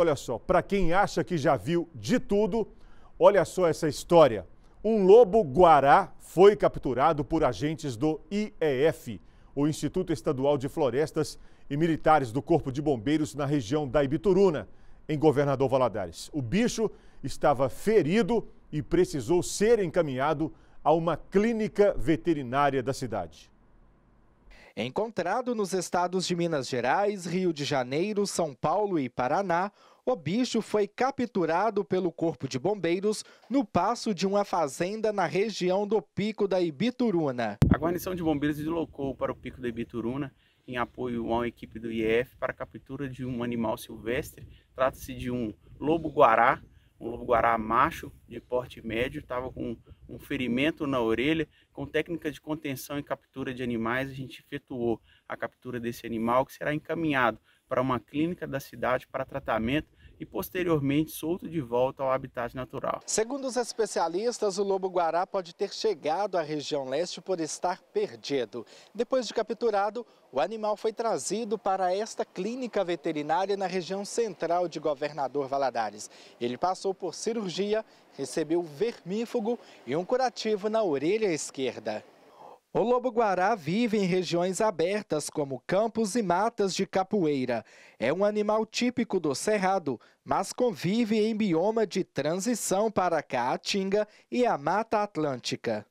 Olha só, para quem acha que já viu de tudo, olha só essa história. Um lobo guará foi capturado por agentes do IEF, o Instituto Estadual de Florestas e militares do Corpo de Bombeiros na região da Ibituruna, em Governador Valadares. O bicho estava ferido e precisou ser encaminhado a uma clínica veterinária da cidade. Encontrado nos estados de Minas Gerais, Rio de Janeiro, São Paulo e Paraná, o bicho foi capturado pelo Corpo de Bombeiros no passo de uma fazenda na região do Pico da Ibituruna. A guarnição de bombeiros deslocou para o Pico da Ibituruna em apoio a uma equipe do IEF para a captura de um animal silvestre. Trata-se de um lobo-guará um lobo-guará macho de porte médio, estava com um ferimento na orelha. Com técnica de contenção e captura de animais, a gente efetuou a captura desse animal, que será encaminhado para uma clínica da cidade para tratamento e posteriormente solto de volta ao habitat natural. Segundo os especialistas, o lobo-guará pode ter chegado à região leste por estar perdido. Depois de capturado, o animal foi trazido para esta clínica veterinária na região central de Governador Valadares. Ele passou por cirurgia, recebeu vermífugo e um curativo na orelha esquerda. O lobo-guará vive em regiões abertas como campos e matas de capoeira. É um animal típico do cerrado, mas convive em bioma de transição para a caatinga e a Mata Atlântica.